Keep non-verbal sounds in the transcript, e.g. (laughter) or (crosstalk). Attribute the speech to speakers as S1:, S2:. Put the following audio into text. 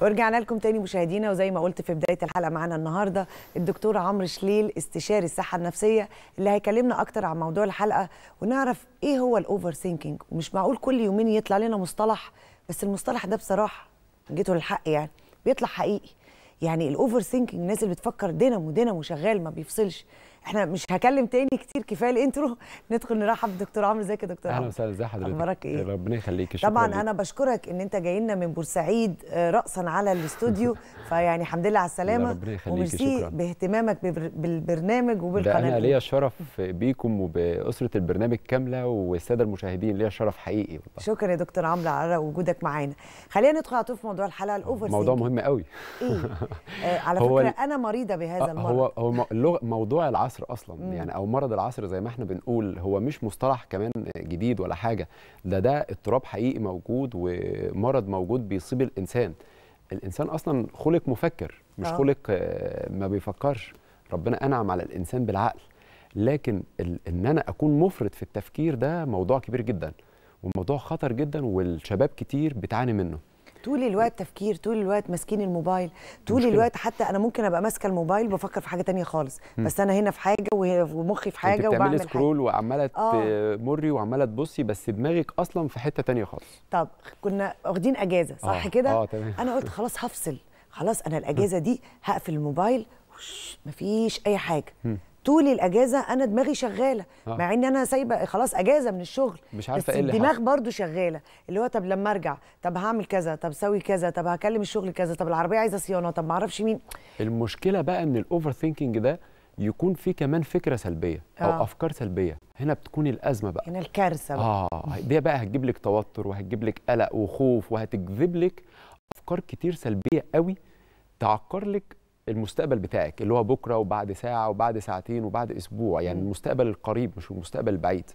S1: ورجعنا لكم تاني مشاهدينا وزي ما قلت في بدايه الحلقه معانا النهارده الدكتور عمرو شليل استشاري الصحه النفسيه اللي هيكلمنا اكتر عن موضوع الحلقه ونعرف ايه هو الاوفر ثينكينج ومش معقول كل يومين يطلع لنا مصطلح بس المصطلح ده بصراحه جيته للحق يعني بيطلع حقيقي يعني الاوفر ثينكينج الناس اللي بتفكر دينامو دينامو شغال ما بيفصلش احنا مش هكلم تاني كتير كفايه الانترو (laughs) ندخل نرحب بدكتور عمرو ازيك يا دكتور عمرو اهلا وسهلا
S2: ازي حضرتك اخبارك ايه ربنا يخليك شكرا طبعا انا
S1: بشكرك ان انت جاي لنا من بورسعيد آه، راسا على الاستوديو (laughs) (laughs) فيعني الحمد لله على السلامه ربنا يخليك شكرا باهتمامك بالبرنامج وبالقناه ده انا ليا
S2: شرف بيكم وباسره البرنامج كامله والساده المشاهدين ليا شرف حقيقي والله.
S1: شكرا يا دكتور عمرو على وجودك معانا خلينا ندخل على طول في موضوع الحلقه الاوفر موضوع مهم
S2: قوي ايه
S1: آه على فكره انا مريضه بهذا آه، المرض
S2: هو هو موضوع العصر العصر اصلا مم. يعني او مرض العصر زي ما احنا بنقول هو مش مصطلح كمان جديد ولا حاجه ده ده اضطراب حقيقي موجود ومرض موجود بيصيب الانسان الانسان اصلا خلق مفكر مش آه. خلق آه، ما بيفكرش ربنا انعم على الانسان بالعقل لكن ان انا اكون مفرط في التفكير ده موضوع كبير جدا وموضوع خطر جدا والشباب كتير بتعاني منه
S1: طول الوقت تفكير طول الوقت ماسكين الموبايل طول مشكلة. الوقت حتى انا ممكن ابقى ماسكه الموبايل بفكر في حاجه تانية خالص م. بس انا هنا في حاجه ومخي في حاجه وبعمل حاجه سكرول
S2: وعماله تمري آه. وعماله تبصي بس دماغك اصلا في حته تانية خالص
S1: طب كنا واخدين اجازه صح آه. كده آه تمام. انا قلت خلاص هفصل خلاص انا الاجازه دي هقفل الموبايل مفيش اي حاجه م. طول الاجازه انا دماغي شغاله آه. مع ان انا سايبه خلاص اجازه من الشغل مش عارفه ايه اللي الدماغ برضو شغاله اللي هو طب لما ارجع طب هعمل كذا طب سوي كذا طب هكلم الشغل كذا طب العربيه عايزه صيانه طب ما اعرفش مين
S2: المشكله بقى ان الاوفر ثينكينج ده يكون في كمان فكره سلبيه او آه. افكار سلبيه هنا بتكون الازمه بقى هنا
S1: الكارثه بقى
S2: اه دي بقى هتجيب لك توتر وهتجيب لك قلق وخوف وهتجذب لك افكار كتير سلبيه قوي تعكر لك المستقبل بتاعك اللي هو بكره وبعد ساعه وبعد ساعتين وبعد اسبوع يعني المستقبل القريب مش المستقبل البعيد